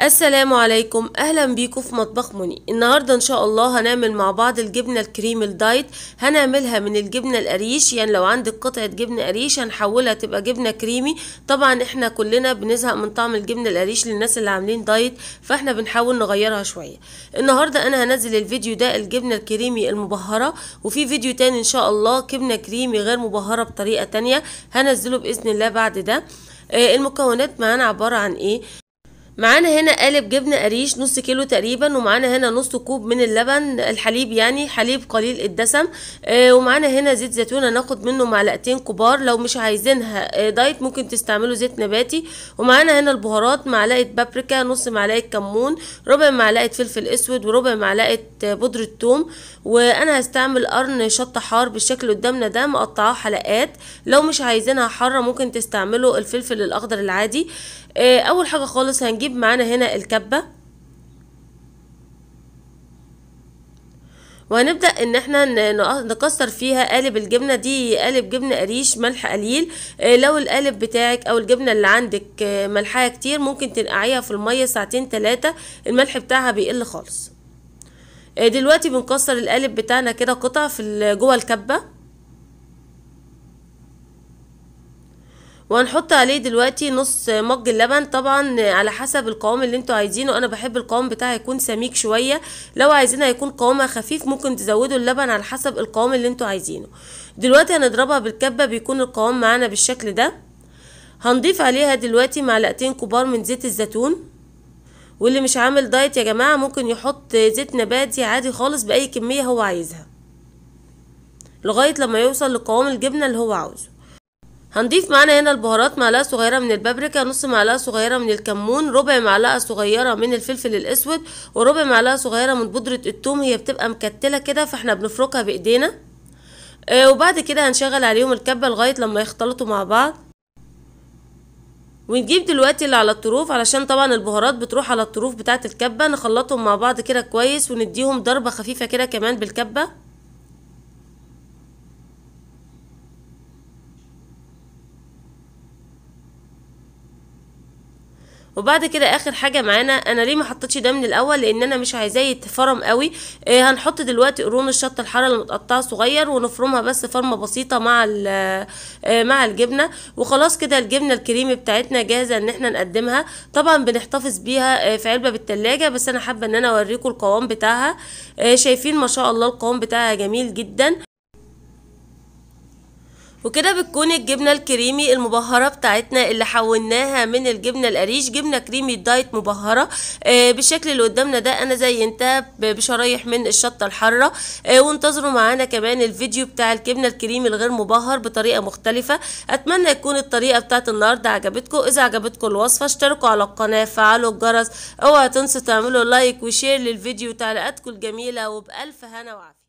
السلام عليكم اهلا بيكم في مطبخ مني النهارده ان شاء الله هنعمل مع بعض الجبنه الكريم الدايت هنعملها من الجبنه القريش يعني لو عندك قطعه جبنه قريش هنحولها تبقى جبنه كريمي طبعا احنا كلنا بنزهق من طعم الجبنه القريش للناس اللي عاملين دايت فاحنا بنحاول نغيرها شويه النهارده انا هنزل الفيديو ده الجبنه الكريمي المبهره وفي فيديو تاني ان شاء الله جبنه كريمي غير مبهره بطريقه تانية هنزله باذن الله بعد ده آه، المكونات معانا عبارة عن ايه معانا هنا قالب جبنه قريش نص كيلو تقريبا ومعانا هنا نص كوب من اللبن الحليب يعني حليب قليل الدسم آه ومعانا هنا زيت زيتون هناخد منه معلقتين كبار لو مش عايزينها آه دايت ممكن تستعملوا زيت نباتي ومعانا هنا البهارات معلقه بابريكا نص معلقه كمون ربع معلقه فلفل اسود وربع معلقه آه، بودره ثوم وانا هستعمل قرن شطه حار بالشكل قدامنا ده مقطعاه حلقات لو مش عايزينها حاره ممكن تستعملوا الفلفل الاخضر العادي آه، اول حاجة خالص هنجيب معانا هنا الكبة وهنبدأ ان احنا نكسر فيها قالب الجبنة دي قالب جبنة قريش ملح قليل آه، لو القالب بتاعك او الجبنة اللي عندك آه، ملحها كتير ممكن تنقعيها في المية ساعتين ثلاثه الملح بتاعها بيقل خالص دلوقتي بنكسر القالب بتاعنا كده قطع في جوه الكبة وهنحط عليه دلوقتي نص مج اللبن طبعا على حسب القوام اللي انتوا عايزينه انا بحب القوام بتاعي يكون سميك شويه لو عايزينها يكون قوامها خفيف ممكن تزودوا اللبن على حسب القوام اللي انتوا عايزينه دلوقتي هنضربها بالكبه بيكون القوام معانا بالشكل ده هنضيف عليها دلوقتي معلقتين كبار من زيت الزيتون واللي مش عامل دايت يا جماعه ممكن يحط زيت نباتي عادي خالص باي كميه هو عايزها لغايه لما يوصل لقوام الجبنه اللي هو عاوزه هنضيف معانا هنا البهارات معلقه صغيره من البابريكا نص معلقه صغيره من الكمون ربع معلقه صغيره من الفلفل الاسود وربع معلقه صغيره من بودره الثوم هي بتبقى مكتله كده فاحنا بنفركها بايدينا آه وبعد كده هنشغل عليهم الكبه لغايه لما يختلطوا مع بعض ونجيب دلوقتي اللي على الطروف علشان طبعا البهارات بتروح على الطروف بتاعه الكبه نخلطهم مع بعض كده كويس ونديهم ضربه خفيفه كده كمان بالكبه وبعد كده اخر حاجه معانا انا ليه ما حطيتش ده من الاول لان انا مش عايزاه يتفرم قوي آه هنحط دلوقتي قرون الشطه الحاره المتقطعه صغير ونفرمها بس فرمه بسيطه مع آه مع الجبنه وخلاص كده الجبنه الكريمي بتاعتنا جاهزه ان احنا نقدمها طبعا بنحتفظ بيها آه في علبه بالتلاجة بس انا حابه ان انا اوريكم القوام بتاعها آه شايفين ما شاء الله القوام بتاعها جميل جدا وكده بتكون الجبنة الكريمي المبهرة بتاعتنا اللي حولناها من الجبنة القريش جبنة كريمي دايت مبهرة آه، بالشكل اللي قدامنا ده انا انتهى بشرايح من الشطة الحارة آه، وانتظروا معانا كمان الفيديو بتاع الجبنة الكريمي الغير مبهر بطريقة مختلفة اتمنى تكون الطريقة بتاعت النهاردة عجبتكم اذا عجبتكم الوصفة اشتركوا على القناة فعلوا الجرس اوعى تنسوا تعملوا لايك وشير للفيديو وتعليقاتكم الجميلة وبألف هنا وعافية